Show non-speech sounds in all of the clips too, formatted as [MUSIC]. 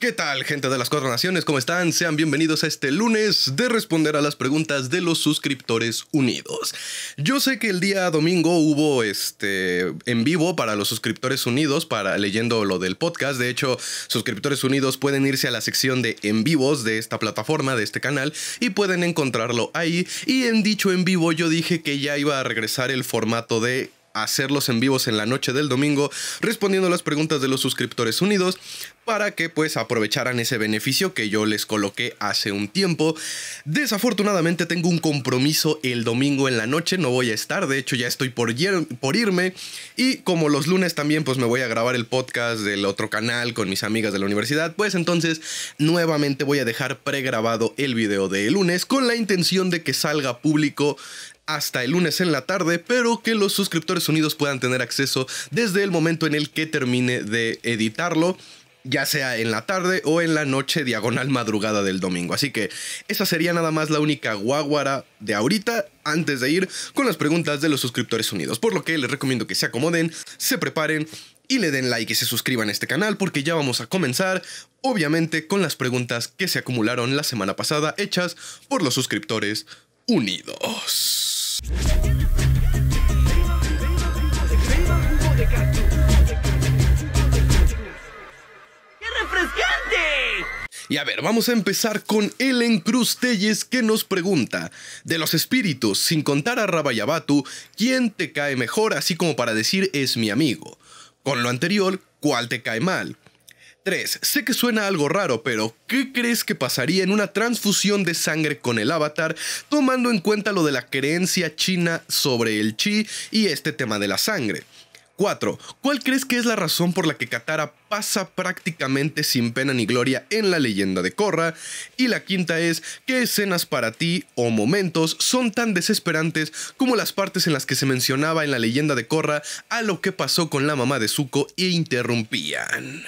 ¿Qué tal, gente de las cuatro naciones? ¿Cómo están? Sean bienvenidos a este lunes de responder a las preguntas de los suscriptores unidos. Yo sé que el día domingo hubo este en vivo para los suscriptores unidos, para leyendo lo del podcast. De hecho, suscriptores unidos pueden irse a la sección de en vivos de esta plataforma, de este canal, y pueden encontrarlo ahí. Y en dicho en vivo yo dije que ya iba a regresar el formato de hacerlos en vivos en la noche del domingo, respondiendo las preguntas de los suscriptores unidos, para que pues aprovecharan ese beneficio que yo les coloqué hace un tiempo. Desafortunadamente tengo un compromiso el domingo en la noche, no voy a estar, de hecho ya estoy por, irme, y como los lunes también pues me voy a grabar el podcast del otro canal con mis amigas de la universidad, pues entonces nuevamente voy a dejar pregrabado el video de lunes con la intención de que salga público hasta el lunes en la tarde, pero que los suscriptores unidos puedan tener acceso desde el momento en el que termine de editarlo ya sea en la tarde o en la noche diagonal madrugada del domingo. Así que esa sería nada más la única guaguara de ahorita antes de ir con las preguntas de los suscriptores unidos. Por lo que les recomiendo que se acomoden, se preparen y le den like y se suscriban a este canal porque ya vamos a comenzar obviamente con las preguntas que se acumularon la semana pasada hechas por los suscriptores unidos. Y a ver, vamos a empezar con Ellen Cruz Telles que nos pregunta, de los espíritus, sin contar a Rabayabatu, ¿quién te cae mejor así como para decir es mi amigo? Con lo anterior, ¿cuál te cae mal? 3. Sé que suena algo raro, pero ¿qué crees que pasaría en una transfusión de sangre con el avatar, tomando en cuenta lo de la creencia china sobre el chi y este tema de la sangre? 4. ¿Cuál crees que es la razón por la que Katara pasa prácticamente sin pena ni gloria en la leyenda de Korra? Y la quinta es, ¿qué escenas para ti o momentos son tan desesperantes como las partes en las que se mencionaba en la leyenda de Korra a lo que pasó con la mamá de Zuko e interrumpían?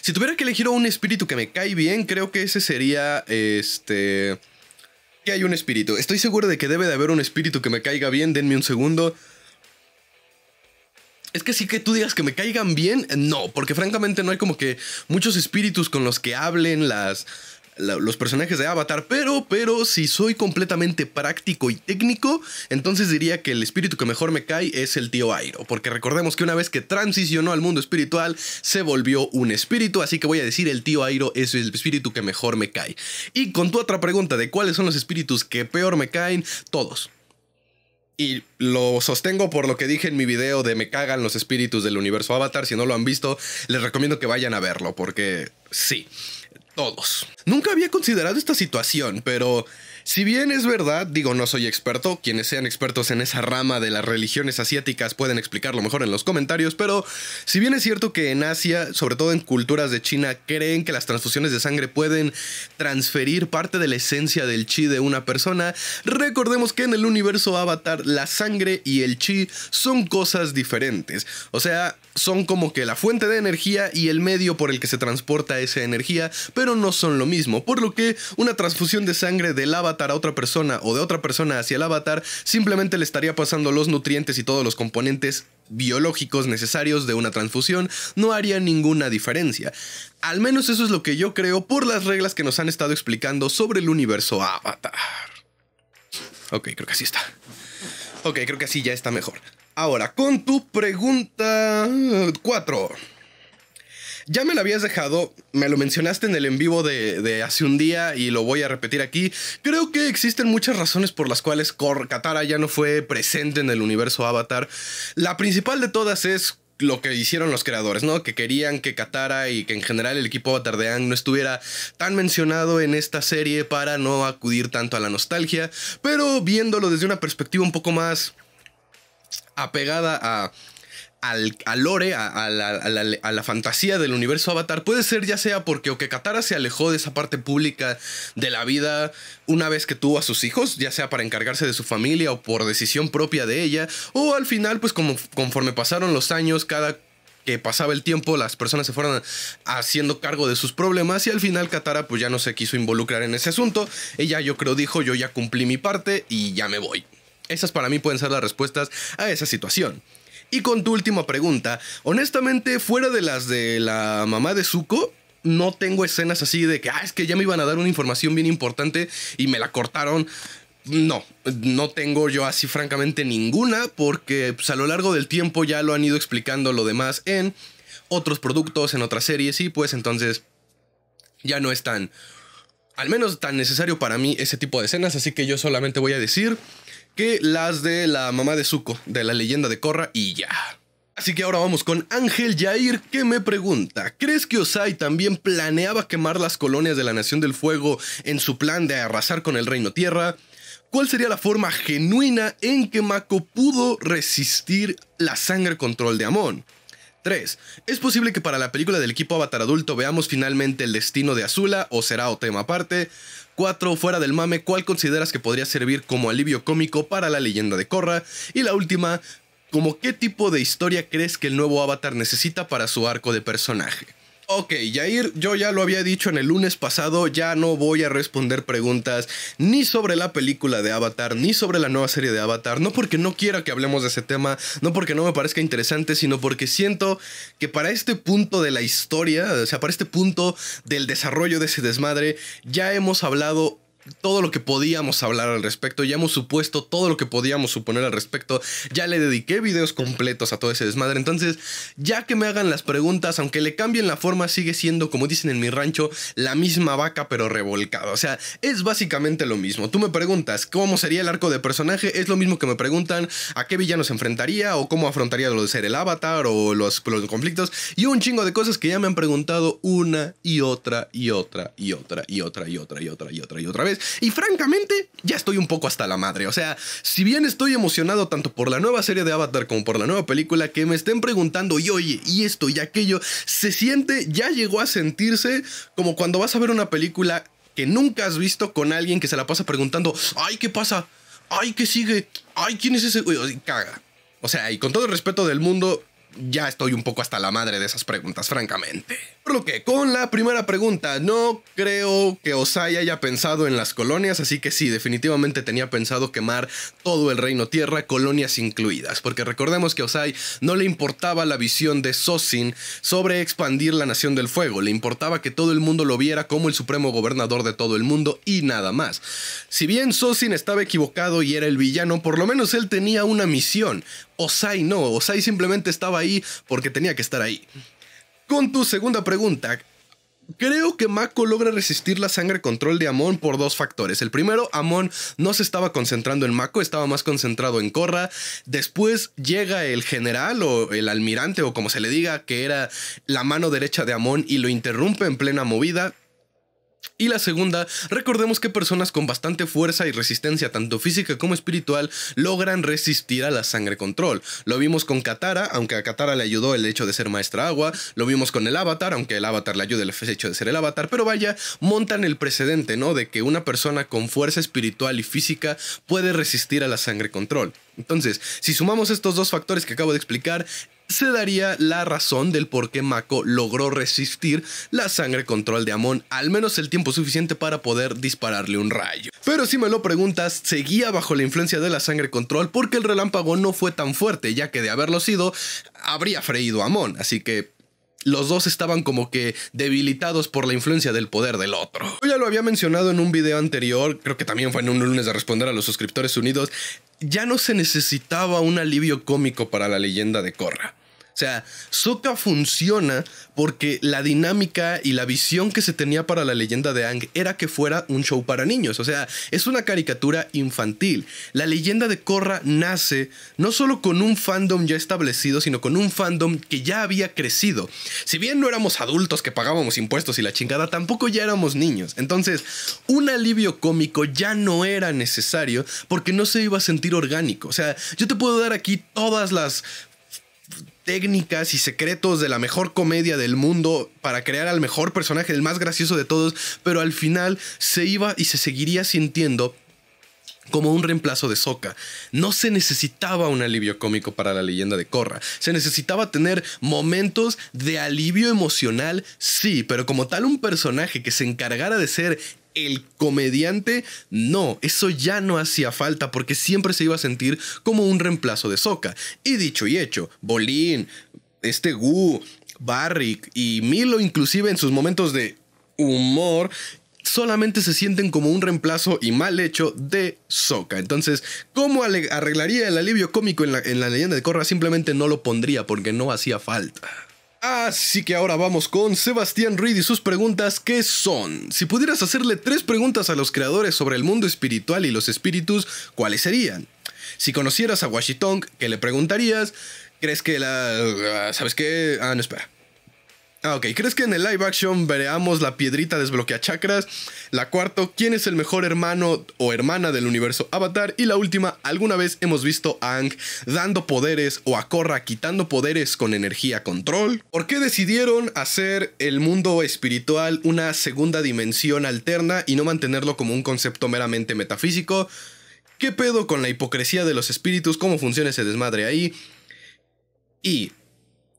si tuviera que elegir a un espíritu que me cae bien, creo que ese sería este... Que hay un espíritu. Estoy seguro de que debe de haber un espíritu que me caiga bien. Denme un segundo. Es que sí que tú digas que me caigan bien, no, porque francamente no hay como que muchos espíritus con los que hablen las, los personajes de Avatar, pero, pero si soy completamente práctico y técnico, entonces diría que el espíritu que mejor me cae es el tío Airo, porque recordemos que una vez que transicionó al mundo espiritual, se volvió un espíritu, así que voy a decir el tío Airo es el espíritu que mejor me cae. Y con tu otra pregunta de cuáles son los espíritus que peor me caen, todos. Y lo sostengo por lo que dije en mi video de Me cagan los espíritus del universo Avatar. Si no lo han visto, les recomiendo que vayan a verlo, porque sí todos. Nunca había considerado esta situación, pero si bien es verdad, digo no soy experto, quienes sean expertos en esa rama de las religiones asiáticas pueden explicarlo mejor en los comentarios, pero si bien es cierto que en Asia, sobre todo en culturas de China, creen que las transfusiones de sangre pueden transferir parte de la esencia del chi de una persona, recordemos que en el universo avatar la sangre y el chi son cosas diferentes. O sea, son como que la fuente de energía y el medio por el que se transporta esa energía, pero no son lo mismo, por lo que una transfusión de sangre del avatar a otra persona o de otra persona hacia el avatar simplemente le estaría pasando los nutrientes y todos los componentes biológicos necesarios de una transfusión, no haría ninguna diferencia. Al menos eso es lo que yo creo por las reglas que nos han estado explicando sobre el universo avatar. Ok, creo que así está. Ok, creo que así ya está mejor. Ahora, con tu pregunta 4. Ya me la habías dejado, me lo mencionaste en el en vivo de, de, hace un día y lo voy a repetir aquí. Creo que existen muchas razones por las cuales Katara ya no fue presente en el universo Avatar. La principal de todas es lo que hicieron los creadores, ¿no? Que querían que Katara y que en general el equipo Avatar de Aang no estuviera tan mencionado en esta serie para no acudir tanto a la nostalgia, pero viéndolo desde una perspectiva un poco más apegada a, al, lore, a, la, fantasía del universo Avatar. Puede ser ya sea porque que Katara se alejó de esa parte pública de la vida una vez que tuvo a sus hijos, ya sea para encargarse de su familia o por decisión propia de ella, o al final, pues como, conforme pasaron los años, cada que pasaba el tiempo, las personas se fueron haciendo cargo de sus problemas y al final Katara pues ya no se quiso involucrar en ese asunto. Ella yo creo dijo, yo ya cumplí mi parte y ya me voy. Esas para mí pueden ser las respuestas a esa situación. Y con tu última pregunta, honestamente, fuera de las de la mamá de Zuko, no tengo escenas así de que, ah, es que ya me iban a dar una información bien importante y me la cortaron. No, no tengo yo así francamente ninguna porque pues, a lo largo del tiempo ya lo han ido explicando lo demás en otros productos, en otras series y pues entonces ya no es tan, al menos tan necesario para mí ese tipo de escenas, así que yo solamente voy a decir que las de la mamá de Zuko, de la leyenda de Korra y ya. Así que ahora vamos con Ángel Jair que me pregunta, ¿crees que Osai también planeaba quemar las colonias de la Nación del Fuego en su plan de arrasar con el Reino Tierra? ¿Cuál sería la forma genuina en que Mako pudo resistir la sangre control de Amon? 3. ¿Es posible que para la película del equipo Avatar adulto veamos finalmente el destino de Azula o será o tema aparte? 4. Fuera del mame, ¿cuál consideras que podría servir como alivio cómico para la leyenda de Korra? Y la última, ¿como qué tipo de historia crees que el nuevo Avatar necesita para su arco de personaje? Ok, Jair, yo ya lo había dicho en el lunes pasado, ya no voy a responder preguntas ni sobre la película de Avatar, ni sobre la nueva serie de Avatar, no porque no quiera que hablemos de ese tema, no porque no me parezca interesante, sino porque siento que para este punto de la historia, o sea, para este punto del desarrollo de ese desmadre, ya hemos hablado todo lo que podíamos hablar al respecto, ya hemos supuesto todo lo que podíamos suponer al respecto, ya le dediqué videos completos a todo ese desmadre, entonces ya que me hagan las preguntas, aunque le cambien la forma, sigue siendo, como dicen en mi rancho, la misma vaca pero revolcada, o sea, es básicamente lo mismo, tú me preguntas cómo sería el arco de personaje, es lo mismo que me preguntan a qué villano se enfrentaría o cómo afrontaría lo de ser el avatar o los, los conflictos y un chingo de cosas que ya me han preguntado una y otra y otra y otra y otra y otra y otra y otra y otra y francamente, ya estoy un poco hasta la madre. O sea, si bien estoy emocionado tanto por la nueva serie de Avatar como por la nueva película, que me estén preguntando, y oye, y esto y aquello, se siente, ya llegó a sentirse como cuando vas a ver una película que nunca has visto con alguien que se la pasa preguntando, ay, ¿qué pasa? Ay, ¿qué sigue? Ay, ¿quién es ese? O sea, y con todo el respeto del mundo, ya estoy un poco hasta la madre de esas preguntas, francamente. Por lo que, con la primera pregunta, no creo que Osai haya pensado en las colonias, así que sí, definitivamente tenía pensado quemar todo el reino tierra, colonias incluidas, porque recordemos que Osai no le importaba la visión de Sosin sobre expandir la nación del fuego, le importaba que todo el mundo lo viera como el supremo gobernador de todo el mundo y nada más. Si bien Sosin estaba equivocado y era el villano, por lo menos él tenía una misión, Osai no, Osai simplemente estaba ahí porque tenía que estar ahí. Con tu segunda pregunta, Creo que Mako logra resistir la sangre control de Amon por dos factores. El primero, Amon no se estaba concentrando en Mako, estaba más concentrado en Korra. Después llega el general o el almirante o como se le diga, que era la mano derecha de Amon y lo interrumpe en plena movida. Y la segunda, recordemos que personas con bastante fuerza y resistencia, tanto física como espiritual, logran resistir a la sangre control. Lo vimos con Katara, aunque a Katara le ayudó el hecho de ser maestra agua. Lo vimos con el avatar, aunque el avatar le ayude el hecho de ser el avatar. Pero vaya, montan el precedente, ¿no? De que una persona con fuerza espiritual y física puede resistir a la sangre control. Entonces, si sumamos estos dos factores que acabo de explicar, se daría la razón del por qué Mako logró resistir la sangre control de Amon, al menos el tiempo suficiente para poder dispararle un rayo. Pero si me lo preguntas, seguía bajo la influencia de la sangre control porque el relámpago no fue tan fuerte, ya que de haberlo sido, habría freído a Amon, así que los dos estaban como que debilitados por la influencia del poder del otro. Yo ya lo había mencionado en un video anterior, creo que también fue en un lunes de responder a los suscriptores unidos, ya no se necesitaba un alivio cómico para la leyenda de Korra. O sea, Soka funciona porque la dinámica y la visión que se tenía para la leyenda de Ang era que fuera un show para niños. O sea, es una caricatura infantil. La leyenda de Korra nace no solo con un fandom ya establecido, sino con un fandom que ya había crecido. Si bien no éramos adultos que pagábamos impuestos y la chingada, tampoco ya éramos niños. Entonces, un alivio cómico ya no era necesario porque no se iba a sentir orgánico. O sea, yo te puedo dar aquí todas las técnicas y secretos de la mejor comedia del mundo para crear al mejor personaje, el más gracioso de todos, pero al final se iba y se seguiría sintiendo como un reemplazo de Soca. No se necesitaba un alivio cómico para la leyenda de Corra. Se necesitaba tener momentos de alivio emocional, sí, pero como tal un personaje que se encargara de ser el comediante, no, eso ya no hacía falta porque siempre se iba a sentir como un reemplazo de Soca. Y dicho y hecho, Bolín, este Gu, Barrick y Milo inclusive en sus momentos de humor solamente se sienten como un reemplazo y mal hecho de Soca. Entonces, ¿cómo arreglaría el alivio cómico en la, en la leyenda de Corra Simplemente no lo pondría porque no hacía falta. Así que ahora vamos con Sebastián Reed y sus preguntas que son, si pudieras hacerle tres preguntas a los creadores sobre el mundo espiritual y los espíritus, ¿cuáles serían? Si conocieras a Washitong, ¿qué le preguntarías? ¿Crees que la... Ah, ¿Sabes qué? Ah, no, espera. Ah, ok. ¿Crees que en el live action veremos la piedrita desbloquea chakras? La cuarto, ¿quién es el mejor hermano o hermana del universo Avatar? Y la última, ¿alguna vez hemos visto a Ang dando poderes o a Korra quitando poderes con energía control? ¿Por qué decidieron hacer el mundo espiritual una segunda dimensión alterna y no mantenerlo como un concepto meramente metafísico? ¿Qué pedo con la hipocresía de los espíritus? ¿Cómo funciona ese desmadre ahí? Y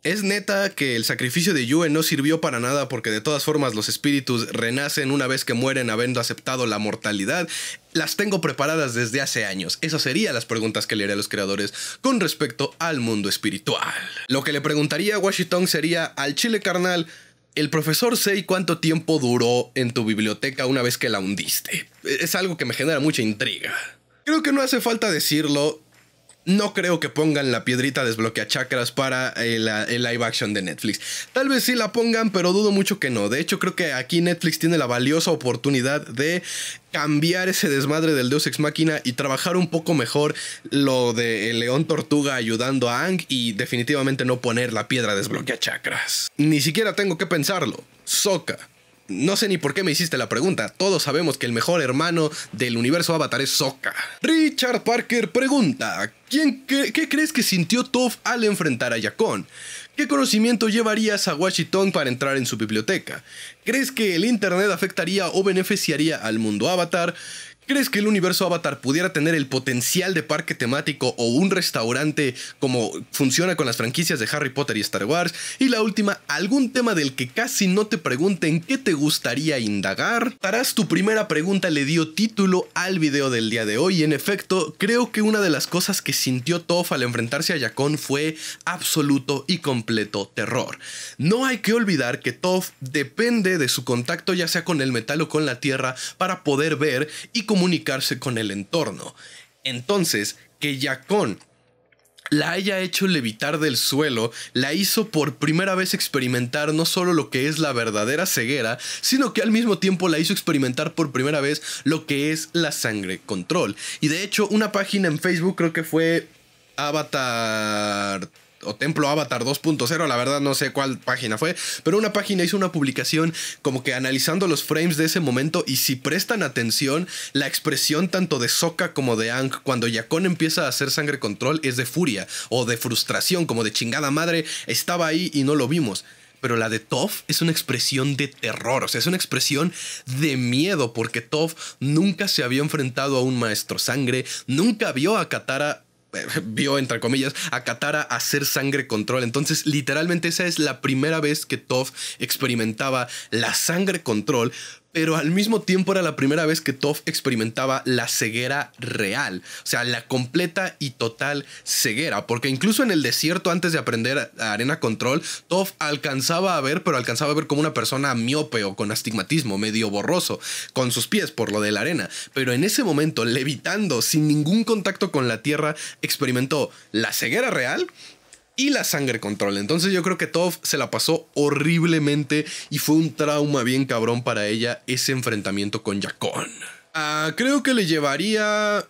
¿Es neta que el sacrificio de Yue no sirvió para nada porque de todas formas los espíritus renacen una vez que mueren habiendo aceptado la mortalidad? Las tengo preparadas desde hace años. Esas serían las preguntas que le haré a los creadores con respecto al mundo espiritual. Lo que le preguntaría a Washington sería al chile carnal, el profesor Sei cuánto tiempo duró en tu biblioteca una vez que la hundiste. Es algo que me genera mucha intriga. Creo que no hace falta decirlo, no creo que pongan la piedrita desbloquea chakras para eh, el, live action de Netflix. Tal vez sí la pongan, pero dudo mucho que no. De hecho, creo que aquí Netflix tiene la valiosa oportunidad de cambiar ese desmadre del Deus Ex Máquina y trabajar un poco mejor lo de eh, León Tortuga ayudando a Ang y definitivamente no poner la piedra desbloquea chakras. Ni siquiera tengo que pensarlo. Soca no sé ni por qué me hiciste la pregunta. Todos sabemos que el mejor hermano del universo Avatar es Sokka. Richard Parker pregunta: ¿Quién qué, crees que sintió Toph al enfrentar a Yakon? ¿Qué conocimiento llevarías a Washington para entrar en su biblioteca? ¿Crees que el Internet afectaría o beneficiaría al mundo Avatar? ¿Crees que el universo Avatar pudiera tener el potencial de parque temático o un restaurante como funciona con las franquicias de Harry Potter y Star Wars? Y la última, algún tema del que casi no te pregunten qué te gustaría indagar. Tarás, tu primera pregunta le dio título al video del día de hoy. En efecto, creo que una de las cosas que sintió Toph al enfrentarse a Yakon fue absoluto y completo terror. No hay que olvidar que Toph depende de su contacto ya sea con el metal o con la tierra para poder ver y como comunicarse con el entorno. Entonces, que Yacón la haya hecho levitar del suelo, la hizo por primera vez experimentar no solo lo que es la verdadera ceguera, sino que al mismo tiempo la hizo experimentar por primera vez lo que es la sangre control. Y de hecho, una página en Facebook creo que fue Avatar o Templo Avatar 2.0, la verdad no sé cuál página fue, pero una página hizo una publicación como que analizando los frames de ese momento y si prestan atención, la expresión tanto de Sokka como de Ang cuando Yakon empieza a hacer sangre control es de furia o de frustración, como de chingada madre, estaba ahí y no lo vimos pero la de Toff es una expresión de terror, o sea, es una expresión de miedo, porque Toph nunca se había enfrentado a un maestro sangre, nunca vio a Katara [LAUGHS] vio, entre comillas, a Katara hacer sangre control. Entonces, literalmente esa es la primera vez que Toph experimentaba la sangre control, pero al mismo tiempo era la primera vez que Toff experimentaba la ceguera real, o sea, la completa y total ceguera, porque incluso en el desierto antes de aprender arena control, Toff alcanzaba a ver, pero alcanzaba a ver como una persona miope o con astigmatismo, medio borroso, con sus pies por lo de la arena, pero en ese momento, levitando sin ningún contacto con la tierra, experimentó la ceguera real y la sangre control. Entonces yo creo que Toph se la pasó horriblemente y fue un trauma bien cabrón para ella ese enfrentamiento con Jacón ah, creo que le llevaría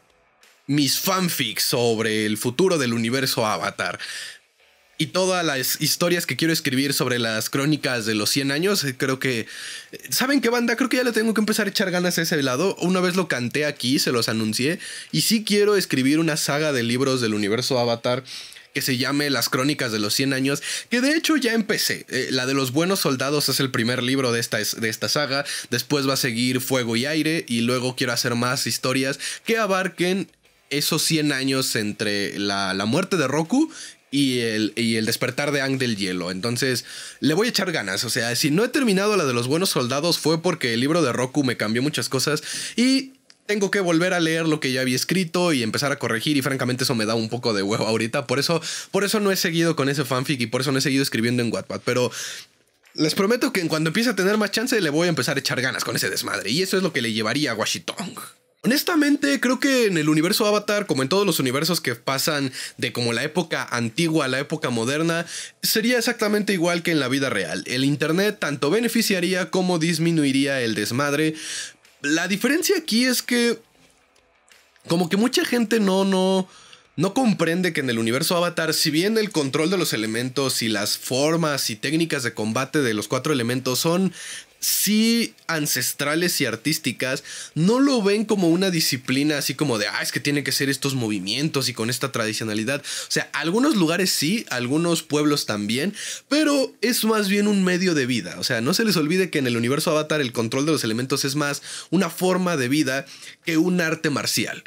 mis fanfics sobre el futuro del universo Avatar. Y todas las historias que quiero escribir sobre las crónicas de los 100 años, eh, creo que... Eh, ¿Saben qué banda? Creo que ya le tengo que empezar a echar ganas a ese lado. Una vez lo canté aquí, se los anuncié. Y sí quiero escribir una saga de libros del universo Avatar que se llame Las Crónicas de los 100 Años, que de hecho ya empecé. Eh, la de los buenos soldados es el primer libro de esta, de esta saga, después va a seguir Fuego y Aire y luego quiero hacer más historias que abarquen esos 100 años entre la, muerte de Roku y el, y el, despertar de Ang del Hielo. Entonces, le voy a echar ganas. O sea, si no he terminado la de los buenos soldados fue porque el libro de Roku me cambió muchas cosas. Y tengo que volver a leer lo que ya había escrito y empezar a corregir y francamente eso me da un poco de huevo ahorita. Por eso, por eso no he seguido con ese fanfic y por eso no he seguido escribiendo en Wattpad. Pero les prometo que en cuando empiece a tener más chance le voy a empezar a echar ganas con ese desmadre y eso es lo que le llevaría a Washington. Honestamente, creo que en el universo Avatar, como en todos los universos que pasan de como la época antigua a la época moderna, sería exactamente igual que en la vida real. El Internet tanto beneficiaría como disminuiría el desmadre, la diferencia aquí es que como que mucha gente no, no, no comprende que en el universo Avatar, si bien el control de los elementos y las formas y técnicas de combate de los cuatro elementos son sí ancestrales y artísticas no lo ven como una disciplina así como de, ah, es que tienen que ser estos movimientos y con esta tradicionalidad. O sea, algunos lugares sí, algunos pueblos también, pero es más bien un medio de vida. O sea, no se les olvide que en el universo avatar el control de los elementos es más una forma de vida que un arte marcial.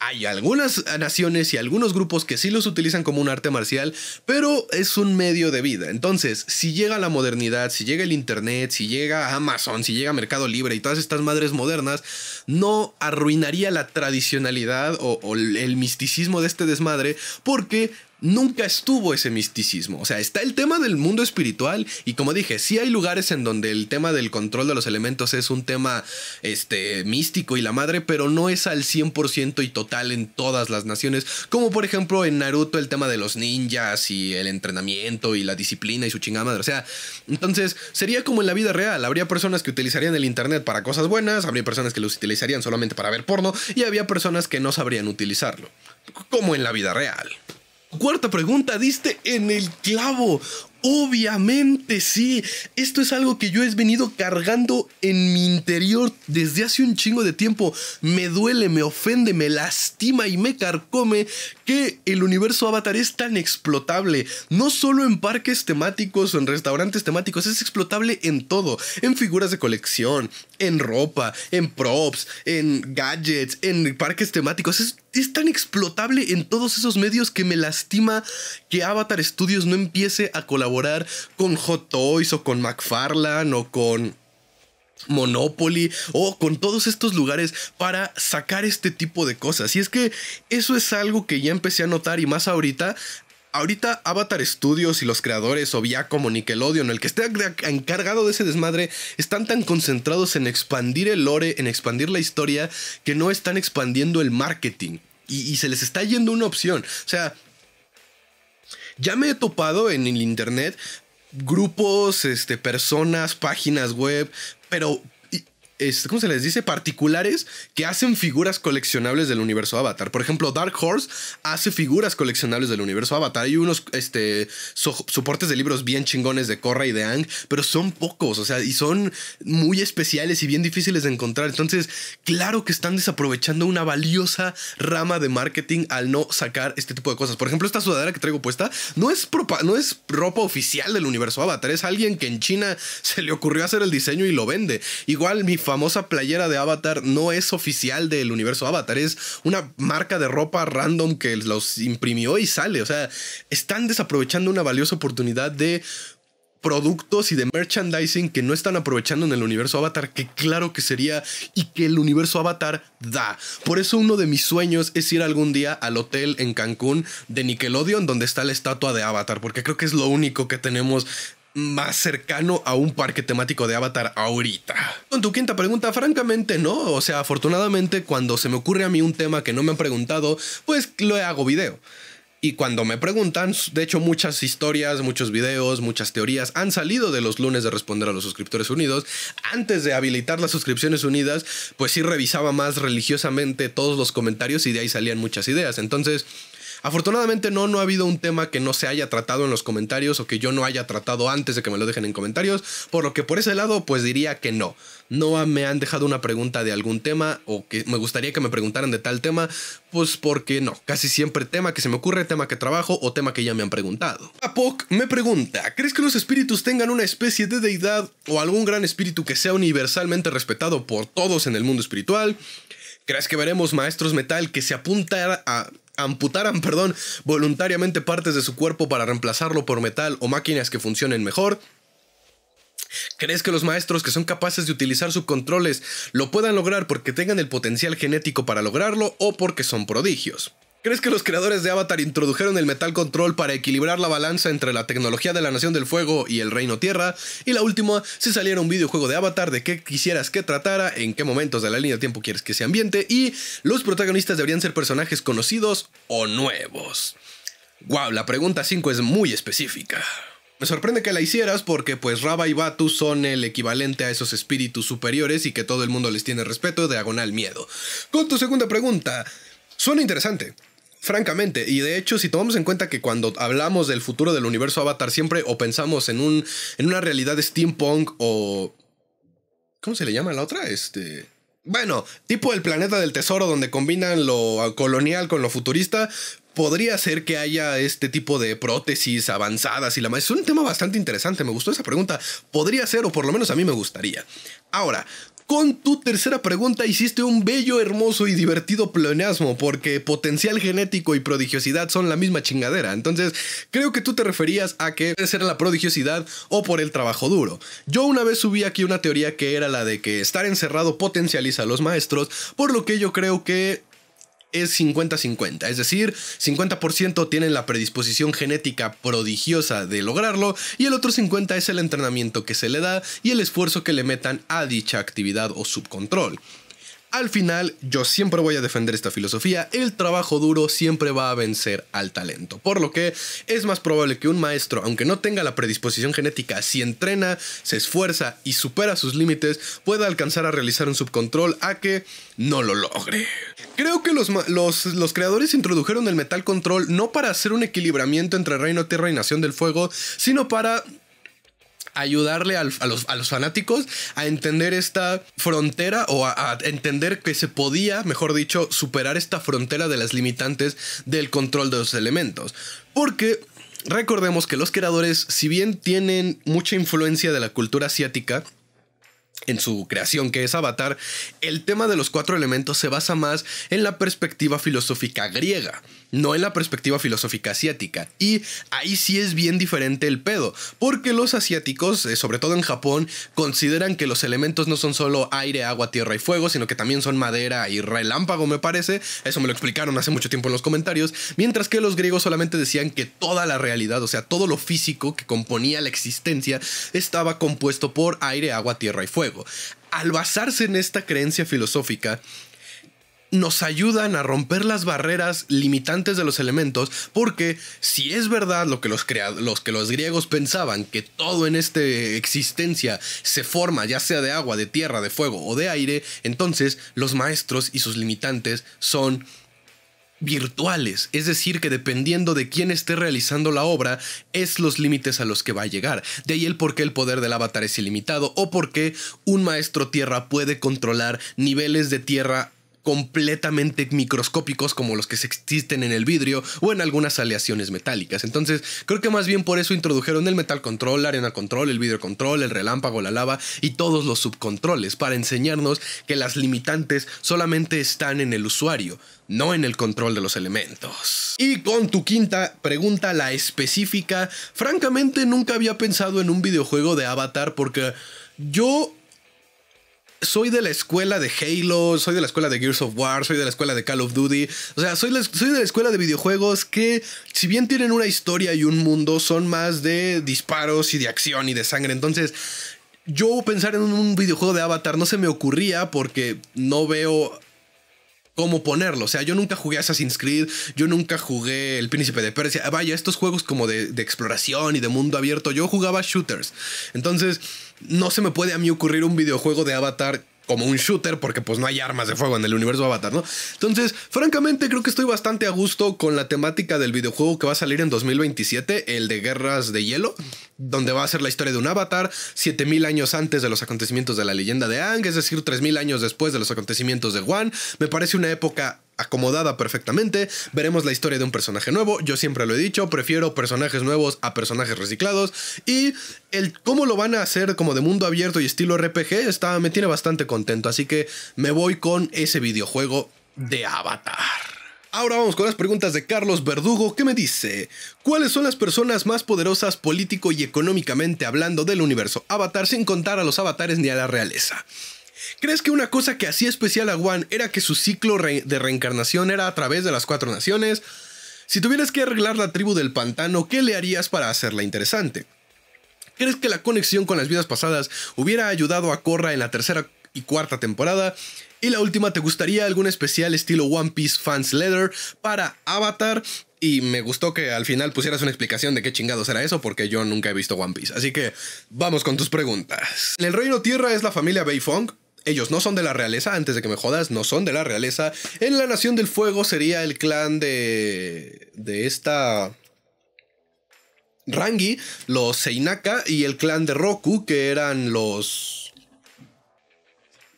Hay algunas naciones y algunos grupos que sí los utilizan como un arte marcial, pero es un medio de vida. Entonces, si llega la modernidad, si llega el Internet, si llega Amazon, si llega Mercado Libre y todas estas madres modernas, no arruinaría la tradicionalidad o, el misticismo de este desmadre porque nunca estuvo ese misticismo. O sea, está el tema del mundo espiritual y como dije, sí hay lugares en donde el tema del control de los elementos es un tema este, místico y la madre, pero no es al 100% y total en todas las naciones, como por ejemplo en Naruto el tema de los ninjas y el entrenamiento y la disciplina y su chingada madre. O sea, entonces sería como en la vida real, habría personas que utilizarían el Internet para cosas buenas, habría personas que los utilizarían solamente para ver porno y había personas que no sabrían utilizarlo, como en la vida real. Cuarta pregunta, diste en el clavo. Obviamente sí, esto es algo que yo he venido cargando en mi interior desde hace un chingo de tiempo. Me duele, me ofende, me lastima y me carcome que el universo Avatar es tan explotable? No solo en parques temáticos o en restaurantes temáticos, es explotable en todo, en figuras de colección, en ropa, en props, en gadgets, en parques temáticos. Es, es tan explotable en todos esos medios que me lastima que Avatar Studios no empiece a colaborar con Hot Toys o con McFarlane o con Monopoly o con todos estos lugares para sacar este tipo de cosas. Y es que eso es algo que ya empecé a notar y más ahorita Ahorita Avatar Studios y los creadores o ya como Nickelodeon, el que esté encargado de ese desmadre, están tan concentrados en expandir el lore, en expandir la historia, que no están expandiendo el marketing. Y, se les está yendo una opción. O sea, ya me he topado en el internet grupos, este, personas, páginas web, pero ¿cómo se les dice? Particulares que hacen figuras coleccionables del universo Avatar. Por ejemplo, Dark Horse hace figuras coleccionables del universo Avatar. Hay unos este, soportes de libros bien chingones de Korra y de Ang, pero son pocos, o sea, y son muy especiales y bien difíciles de encontrar. Entonces, claro que están desaprovechando una valiosa rama de marketing al no sacar este tipo de cosas. Por ejemplo, esta sudadera que traigo puesta no es, no es ropa oficial del universo Avatar, es alguien que en China se le ocurrió hacer el diseño y lo vende. Igual mi famosa playera de Avatar no es oficial del universo Avatar, es una marca de ropa random que los imprimió y sale. O sea, están desaprovechando una valiosa oportunidad de productos y de merchandising que no están aprovechando en el universo Avatar, que claro que sería y que el universo Avatar da. Por eso uno de mis sueños es ir algún día al hotel en Cancún de Nickelodeon donde está la estatua de Avatar, porque creo que es lo único que tenemos más cercano a un parque temático de Avatar ahorita. Con tu quinta pregunta, francamente no, o sea, afortunadamente cuando se me ocurre a mí un tema que no me han preguntado, pues lo hago video. Y cuando me preguntan, de hecho muchas historias, muchos videos, muchas teorías han salido de los lunes de responder a los suscriptores unidos. Antes de habilitar las suscripciones unidas, pues sí revisaba más religiosamente todos los comentarios y de ahí salían muchas ideas. Entonces, Afortunadamente no, no ha habido un tema que no se haya tratado en los comentarios o que yo no haya tratado antes de que me lo dejen en comentarios, por lo que por ese lado pues diría que no. No me han dejado una pregunta de algún tema o que me gustaría que me preguntaran de tal tema, pues porque no, casi siempre tema que se me ocurre, tema que trabajo o tema que ya me han preguntado. Apok me pregunta, ¿crees que los espíritus tengan una especie de deidad o algún gran espíritu que sea universalmente respetado por todos en el mundo espiritual? ¿Crees que veremos maestros metal que se apuntan a amputaran, [LAUGHS] perdón, voluntariamente partes de su cuerpo para reemplazarlo por metal o máquinas que funcionen mejor. ¿Crees que los maestros que son capaces de utilizar sus controles lo puedan lograr porque tengan el potencial genético para lograrlo o porque son prodigios? ¿Crees que los creadores de Avatar introdujeron el Metal Control para equilibrar la balanza entre la tecnología de la Nación del Fuego y el Reino Tierra? Y la última, si saliera un videojuego de Avatar, ¿de qué quisieras que tratara? ¿En qué momentos de la línea de tiempo quieres que se ambiente? Y los protagonistas deberían ser personajes conocidos o nuevos. Wow, la pregunta 5 es muy específica. Me sorprende que la hicieras porque pues Raba y Batu son el equivalente a esos espíritus superiores y que todo el mundo les tiene respeto, diagonal miedo. Con tu segunda pregunta, suena interesante. Francamente, y de hecho, si tomamos en cuenta que cuando hablamos del futuro del universo Avatar, siempre o pensamos en, un, en una realidad steampunk o. ¿Cómo se le llama la otra? Este. Bueno, tipo el planeta del tesoro, donde combinan lo colonial con lo futurista, podría ser que haya este tipo de prótesis avanzadas y la más. Es un tema bastante interesante, me gustó esa pregunta. Podría ser, o por lo menos a mí me gustaría. Ahora, con tu tercera pregunta hiciste un bello, hermoso y divertido pleonasmo, porque potencial genético y prodigiosidad son la misma chingadera. Entonces, creo que tú te referías a que puede ser la prodigiosidad o por el trabajo duro. Yo una vez subí aquí una teoría que era la de que estar encerrado potencializa a los maestros, por lo que yo creo que es 50-50, es decir, 50% tienen la predisposición genética prodigiosa de lograrlo y el otro 50 es el entrenamiento que se le da y el esfuerzo que le metan a dicha actividad o subcontrol. Al final, yo siempre voy a defender esta filosofía, el trabajo duro siempre va a vencer al talento, por lo que es más probable que un maestro, aunque no tenga la predisposición genética, si entrena, se esfuerza y supera sus límites, pueda alcanzar a realizar un subcontrol a que no lo logre. Creo que los, los, creadores introdujeron el metal control no para hacer un equilibramiento entre reino, tierra y nación del fuego, sino para ayudarle a, los, a, los, fanáticos a entender esta frontera o a, entender que se podía, mejor dicho, superar esta frontera de las limitantes del control de los elementos. Porque... Recordemos que los creadores, si bien tienen mucha influencia de la cultura asiática, en su creación, que es Avatar, el tema de los cuatro elementos se basa más en la perspectiva filosófica griega, no en la perspectiva filosófica asiática. Y ahí sí es bien diferente el pedo, porque los asiáticos, eh, sobre todo en Japón, consideran que los elementos no son solo aire, agua, tierra y fuego, sino que también son madera y relámpago, me parece. Eso me lo explicaron hace mucho tiempo en los comentarios, mientras que los griegos solamente decían que toda la realidad, o sea, todo lo físico que componía la existencia, estaba compuesto por aire, agua, tierra y fuego. Al basarse en esta creencia filosófica, nos ayudan a romper las barreras limitantes de los elementos, porque si es verdad lo que los, que los griegos pensaban, que todo en esta existencia se forma, ya sea de agua, de tierra, de fuego o de aire, entonces los maestros y sus limitantes son virtuales, es decir, que dependiendo de quién esté realizando la obra, es los límites a los que va a llegar. De ahí el por qué el poder del avatar es ilimitado o por qué un maestro tierra puede controlar niveles de tierra completamente microscópicos como los que existen en el vidrio o en algunas aleaciones metálicas. Entonces, creo que más bien por eso introdujeron el metal control, la arena control, el vidrio control, el relámpago, la lava y todos los subcontroles para enseñarnos que las limitantes solamente están en el usuario, no en el control de los elementos. Y con tu quinta pregunta, la específica, francamente nunca había pensado en un videojuego de avatar porque yo soy de la escuela de Halo, soy de la escuela de Gears of War, soy de la escuela de Call of Duty. O sea, soy, soy de la escuela de videojuegos que, si bien tienen una historia y un mundo, son más de disparos y de acción y de sangre. Entonces, yo pensar en un videojuego de Avatar no se me ocurría porque no veo cómo ponerlo. O sea, yo nunca jugué Assassin's Creed, yo nunca jugué El Príncipe de Persia. Ah, vaya, estos juegos como de, exploración y de mundo abierto, yo jugaba shooters. Entonces, no se me puede a mí ocurrir un videojuego de Avatar como un shooter porque pues no hay armas de fuego en el universo Avatar, ¿no? Entonces, francamente creo que estoy bastante a gusto con la temática del videojuego que va a salir en 2027, el de Guerras de Hielo, donde va a ser la historia de un avatar, 7000 años antes de los acontecimientos de la leyenda de Ang, es decir, 3000 años después de los acontecimientos de Wan. Me parece una época acomodada perfectamente. Veremos la historia de un personaje nuevo. Yo siempre lo he dicho, prefiero personajes nuevos a personajes reciclados. Y el cómo lo van a hacer como de mundo abierto y estilo RPG está, me tiene bastante contento. Así que me voy con ese videojuego de Avatar. Ahora vamos con las preguntas de Carlos Verdugo que me dice, ¿cuáles son las personas más poderosas político y económicamente hablando del universo Avatar sin contar a los avatares ni a la realeza? ¿Crees que una cosa que hacía especial a Wan era que su ciclo de reencarnación era a través de las cuatro naciones? Si tuvieras que arreglar la tribu del pantano, ¿qué le harías para hacerla interesante? ¿Crees que la conexión con las vidas pasadas hubiera ayudado a Korra en la tercera y cuarta temporada? Y la última, ¿te gustaría algún especial estilo One Piece Fans Letter para Avatar? Y me gustó que al final pusieras una explicación de qué chingados era eso, porque yo nunca he visto One Piece. Así que vamos con tus preguntas. el Reino Tierra es la familia Beifong. Ellos no son de la realeza, antes de que me jodas, no son de la realeza. En la Nación del Fuego sería el clan de. de esta. Rangi, los Seinaka y el clan de Roku, que eran los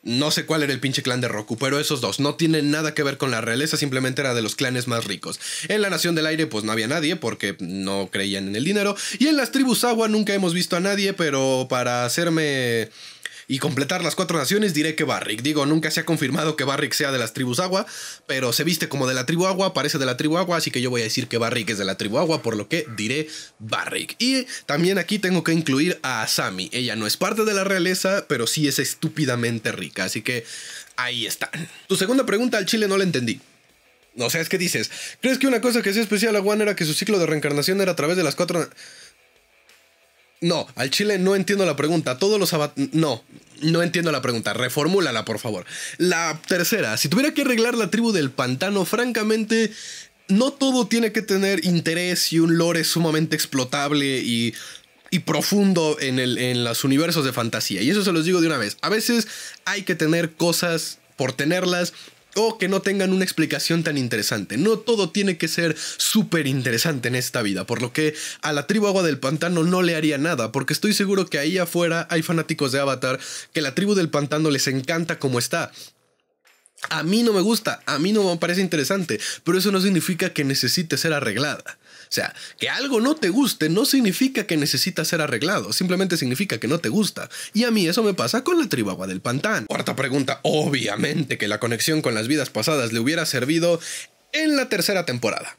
no sé cuál era el pinche clan de Roku, pero esos dos no tienen nada que ver con la realeza, simplemente era de los clanes más ricos. En la Nación del Aire pues no había nadie porque no creían en el dinero. Y en las tribus agua nunca hemos visto a nadie, pero para hacerme y completar las cuatro naciones, diré que Barrick. Digo, nunca se ha confirmado que Barrick sea de las tribus agua, pero se viste como de la tribu agua, parece de la tribu agua, así que yo voy a decir que Barrick es de la tribu agua, por lo que diré Barrick. Y también aquí tengo que incluir a Sammy. Ella no es parte de la realeza, pero sí es estúpidamente rica, así que ahí está. Tu segunda pregunta al chile no la entendí. No sé, es que dices, ¿crees que una cosa que hacía especial a Juan era que su ciclo de reencarnación era a través de las cuatro... No, al chile no entiendo la pregunta. Todos los No, no entiendo la pregunta. Reformúlala, por favor. La tercera, si tuviera que arreglar la tribu del pantano, francamente, no todo tiene que tener interés y un lore sumamente explotable y y profundo en, el, en los universos de fantasía. Y eso se los digo de una vez. A veces hay que tener cosas por tenerlas o que no tengan una explicación tan interesante. No todo tiene que ser súper interesante en esta vida, por lo que a la tribu Agua del Pantano no le haría nada, porque estoy seguro que ahí afuera hay fanáticos de Avatar que la tribu del Pantano les encanta como está. A mí no me gusta, a mí no me parece interesante, pero eso no significa que necesite ser arreglada. O sea, que algo no te guste no significa que necesita ser arreglado, simplemente significa que no te gusta. Y a mí eso me pasa con la tribagua del pantano. Cuarta pregunta, obviamente que la conexión con las vidas pasadas le hubiera servido en la tercera temporada.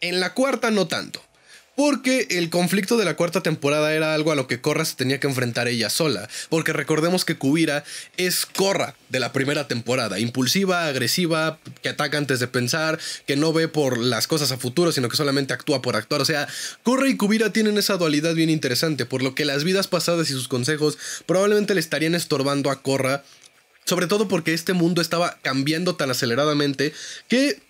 En la cuarta no tanto porque el conflicto de la cuarta temporada era algo a lo que Korra se tenía que enfrentar ella sola, porque recordemos que Kubira es Corra de la primera temporada, impulsiva, agresiva, que ataca antes de pensar, que no ve por las cosas a futuro, sino que solamente actúa por actuar, o sea, Korra y Kubira tienen esa dualidad bien interesante, por lo que las vidas pasadas y sus consejos probablemente le estarían estorbando a Corra sobre todo porque este mundo estaba cambiando tan aceleradamente que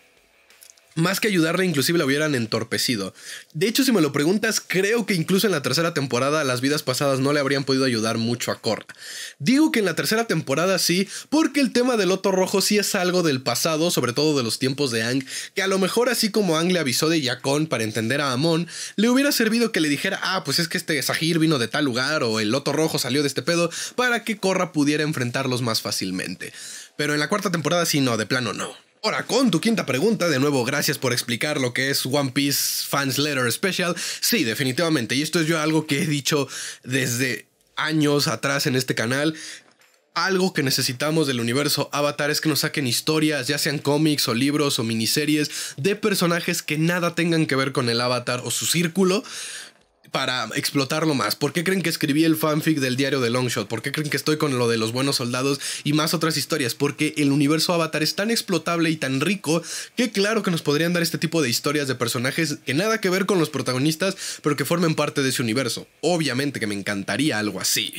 más que ayudarle, inclusive la hubieran entorpecido. De hecho, si me lo preguntas, creo que incluso en la tercera temporada las vidas pasadas no le habrían podido ayudar mucho a Korra. Digo que en la tercera temporada sí, porque el tema del Loto Rojo sí es algo del pasado, sobre todo de los tiempos de Ang, que a lo mejor así como Ang le avisó de Yakon para entender a Amon, le hubiera servido que le dijera, ah, pues es que este Sahir vino de tal lugar o el Loto Rojo salió de este pedo, para que Korra pudiera enfrentarlos más fácilmente. Pero en la cuarta temporada sí, no, de plano no. Ahora, con tu quinta pregunta, de nuevo, gracias por explicar lo que es One Piece Fans Letter Special. Sí, definitivamente. Y esto es yo algo que he dicho desde años atrás en este canal. Algo que necesitamos del universo Avatar es que nos saquen historias, ya sean cómics o libros o miniseries, de personajes que nada tengan que ver con el Avatar o su círculo, para explotarlo más? ¿Por qué creen que escribí el fanfic del diario de Longshot? ¿Por qué creen que estoy con lo de los buenos soldados y más otras historias? Porque el universo Avatar es tan explotable y tan rico que claro que nos podrían dar este tipo de historias de personajes que nada que ver con los protagonistas, pero que formen parte de ese universo. Obviamente que me encantaría algo así.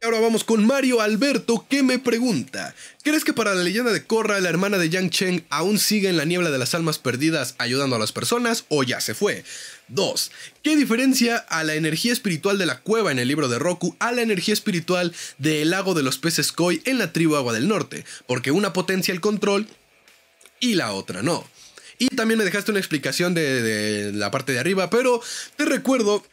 Ahora vamos con Mario Alberto que me pregunta, ¿crees que para la leyenda de Korra la hermana de Yang Cheng aún sigue en la niebla de las almas perdidas ayudando a las personas o ya se fue? 2. ¿Qué diferencia a la energía espiritual de la cueva en el libro de Roku a la energía espiritual del lago de los peces koi en la tribu Agua del Norte? Porque una potencia el control y la otra no. Y también me dejaste una explicación de, de la parte de arriba, pero te recuerdo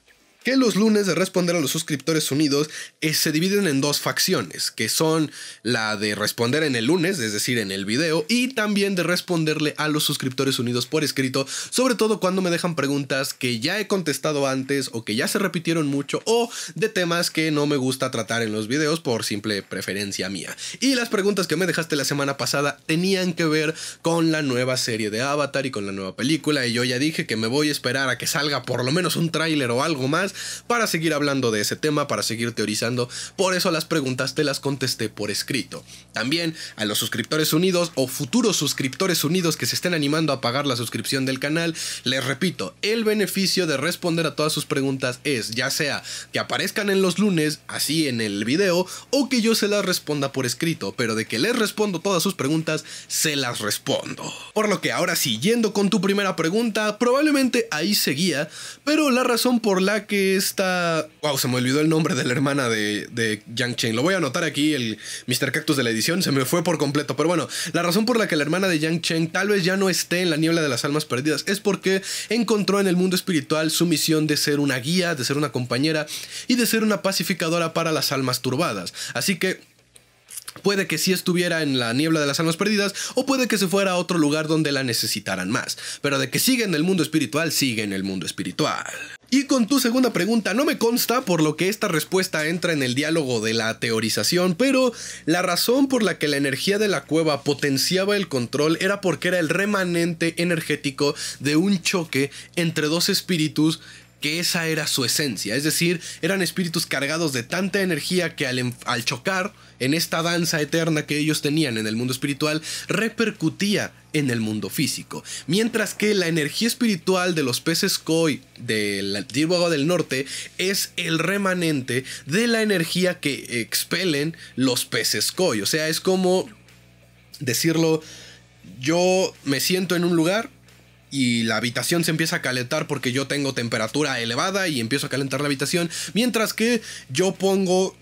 que los lunes de responder a los suscriptores unidos eh, se dividen en dos facciones, que son la de responder en el lunes, es decir, en el video, y también de responderle a los suscriptores unidos por escrito, sobre todo cuando me dejan preguntas que ya he contestado antes o que ya se repitieron mucho o de temas que no me gusta tratar en los videos por simple preferencia mía. Y las preguntas que me dejaste la semana pasada tenían que ver con la nueva serie de Avatar y con la nueva película, y yo ya dije que me voy a esperar a que salga por lo menos un tráiler o algo más para seguir hablando de ese tema, para seguir teorizando. Por eso las preguntas te las contesté por escrito. También a los suscriptores unidos o futuros suscriptores unidos que se estén animando a pagar la suscripción del canal, les repito, el beneficio de responder a todas sus preguntas es ya sea que aparezcan en los lunes, así en el video, o que yo se las responda por escrito, pero de que les respondo todas sus preguntas, se las respondo. Por lo que ahora siguiendo con tu primera pregunta, probablemente ahí seguía, pero la razón por la que esta. Wow, se me olvidó el nombre de la hermana de, Yang Cheng. Lo voy a anotar aquí, el Mr. Cactus de la edición. Se me fue por completo. Pero bueno, la razón por la que la hermana de Yang Cheng tal vez ya no esté en la niebla de las almas perdidas es porque encontró en el mundo espiritual su misión de ser una guía, de ser una compañera y de ser una pacificadora para las almas turbadas. Así que Puede que sí estuviera en la niebla de las almas perdidas, o puede que se fuera a otro lugar donde la necesitaran más. Pero de que sigue en el mundo espiritual, sigue en el mundo espiritual. Y con tu segunda pregunta, no me consta por lo que esta respuesta entra en el diálogo de la teorización, pero la razón por la que la energía de la cueva potenciaba el control era porque era el remanente energético de un choque entre dos espíritus que esa era su esencia, es decir, eran espíritus cargados de tanta energía que al, chocar en esta danza eterna que ellos tenían en el mundo espiritual repercutía en el mundo físico. Mientras que la energía espiritual de los peces koi del agua del Norte es el remanente de la energía que expelen los peces koi. O sea, es como decirlo, yo me siento en un lugar, y la habitación se empieza a calentar porque yo tengo temperatura elevada y empiezo a calentar la habitación, mientras que yo pongo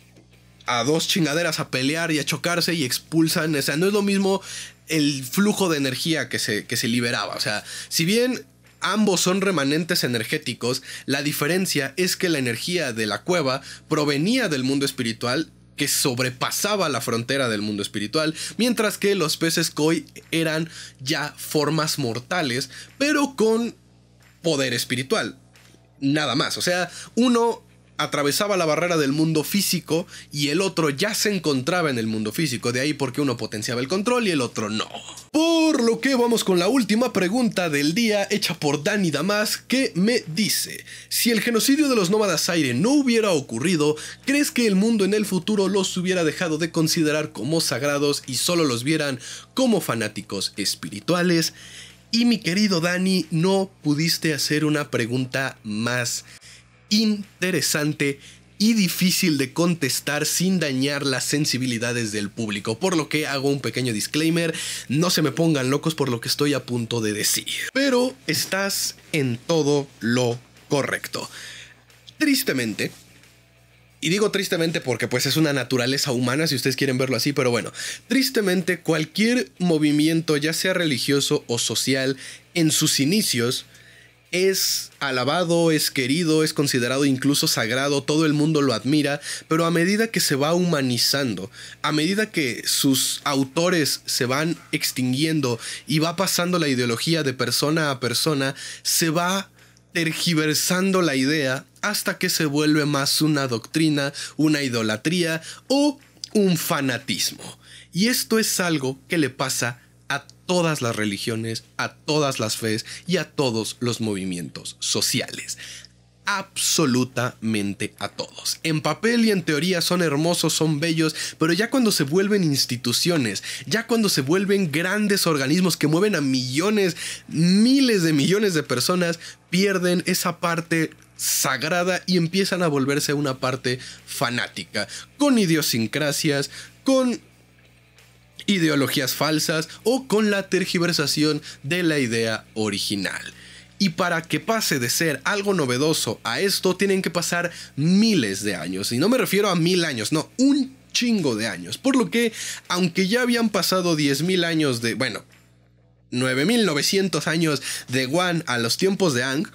a dos chingaderas a pelear y a chocarse y expulsan, o sea, no es lo mismo el flujo de energía que se, que se liberaba, o sea, si bien ambos son remanentes energéticos, la diferencia es que la energía de la cueva provenía del mundo espiritual que sobrepasaba la frontera del mundo espiritual, mientras que los peces koi eran ya formas mortales, pero con poder espiritual. Nada más, o sea, uno atravesaba la barrera del mundo físico y el otro ya se encontraba en el mundo físico, de ahí porque uno potenciaba el control y el otro no. Por lo que vamos con la última pregunta del día hecha por Dani Damas que me dice, si el genocidio de los nómadas aire no hubiera ocurrido, ¿crees que el mundo en el futuro los hubiera dejado de considerar como sagrados y solo los vieran como fanáticos espirituales? Y mi querido Dani, no pudiste hacer una pregunta más interesante y difícil de contestar sin dañar las sensibilidades del público, por lo que hago un pequeño disclaimer, no se me pongan locos por lo que estoy a punto de decir, pero estás en todo lo correcto. Tristemente, y digo tristemente porque pues es una naturaleza humana si ustedes quieren verlo así, pero bueno, tristemente cualquier movimiento, ya sea religioso o social, en sus inicios, es alabado, es querido, es considerado incluso sagrado, todo el mundo lo admira, pero a medida que se va humanizando, a medida que sus autores se van extinguiendo y va pasando la ideología de persona a persona, se va tergiversando la idea hasta que se vuelve más una doctrina, una idolatría o un fanatismo. Y esto es algo que le pasa a todas las religiones, a todas las fes y a todos los movimientos sociales absolutamente a todos. En papel y en teoría son hermosos, son bellos, pero ya cuando se vuelven instituciones, ya cuando se vuelven grandes organismos que mueven a millones, miles de millones de personas, pierden esa parte sagrada y empiezan a volverse una parte fanática, con idiosincrasias, con ideologías falsas o con la tergiversación de la idea original. Y para que pase de ser algo novedoso a esto, tienen que pasar miles de años. Y no me refiero a mil años, no, un chingo de años. Por lo que, aunque ya habían pasado 10.000 años de, bueno, 9.900 años de Wan a los tiempos de Ang,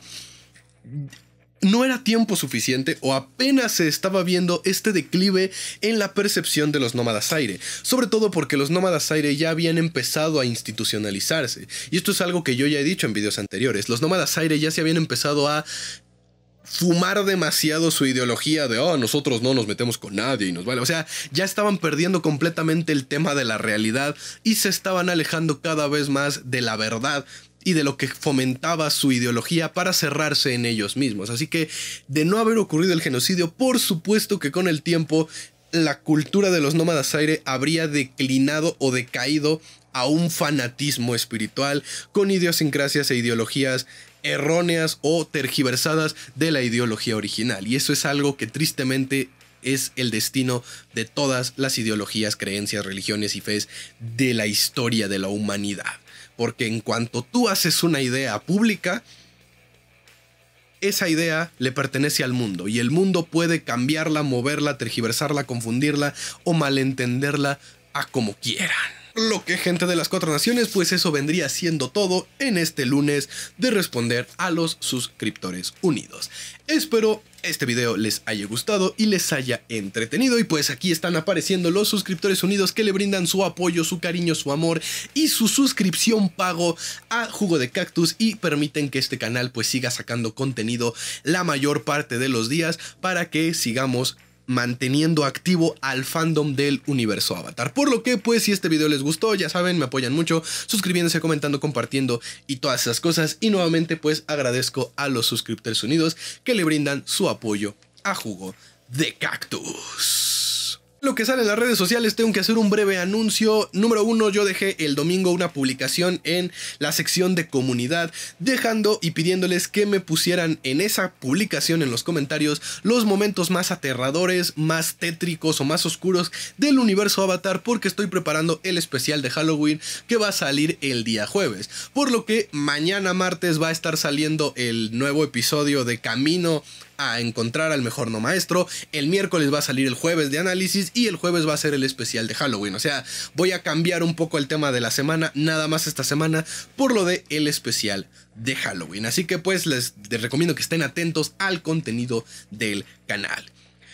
no era tiempo suficiente o apenas se estaba viendo este declive en la percepción de los nómadas aire, sobre todo porque los nómadas aire ya habían empezado a institucionalizarse. Y esto es algo que yo ya he dicho en videos anteriores, los nómadas aire ya se habían empezado a fumar demasiado su ideología de, oh, nosotros no nos metemos con nadie y nos vale. O sea, ya estaban perdiendo completamente el tema de la realidad y se estaban alejando cada vez más de la verdad y de lo que fomentaba su ideología para cerrarse en ellos mismos. Así que de no haber ocurrido el genocidio, por supuesto que con el tiempo la cultura de los nómadas aire habría declinado o decaído a un fanatismo espiritual con idiosincrasias e ideologías erróneas o tergiversadas de la ideología original. Y eso es algo que tristemente es el destino de todas las ideologías, creencias, religiones y fes de la historia de la humanidad porque en cuanto tú haces una idea pública, esa idea le pertenece al mundo y el mundo puede cambiarla, moverla, tergiversarla, confundirla o malentenderla a como quieran. Lo que gente de las cuatro naciones, pues eso vendría siendo todo en este lunes de responder a los suscriptores unidos. Espero este video les haya gustado y les haya entretenido y pues aquí están apareciendo los suscriptores unidos que le brindan su apoyo, su cariño, su amor y su suscripción pago a Jugo de Cactus y permiten que este canal pues siga sacando contenido la mayor parte de los días para que sigamos manteniendo activo al fandom del universo Avatar. Por lo que, pues, si este video les gustó, ya saben, me apoyan mucho suscribiéndose, comentando, compartiendo y todas esas cosas. Y nuevamente, pues, agradezco a los suscriptores unidos que le brindan su apoyo a Jugo de Cactus. Lo que sale en las redes sociales, tengo que hacer un breve anuncio. Número uno, yo dejé el domingo una publicación en la sección de comunidad, dejando y pidiéndoles que me pusieran en esa publicación en los comentarios los momentos más aterradores, más tétricos o más oscuros del universo Avatar, porque estoy preparando el especial de Halloween que va a salir el día jueves. Por lo que mañana martes va a estar saliendo el nuevo episodio de Camino a encontrar al mejor no maestro. El miércoles va a salir el jueves de análisis y el jueves va a ser el especial de Halloween. O sea, voy a cambiar un poco el tema de la semana, nada más esta semana, por lo de el especial de Halloween. Así que pues les, les recomiendo que estén atentos al contenido del canal.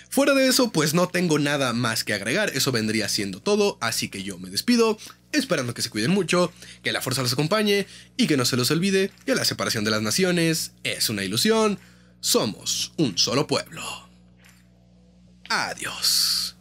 Fuera de eso, pues no tengo nada más que agregar, eso vendría siendo todo, así que yo me despido, esperando que se cuiden mucho, que la fuerza los acompañe y que no se los olvide que la separación de las naciones es una ilusión, somos un solo pueblo. Adiós.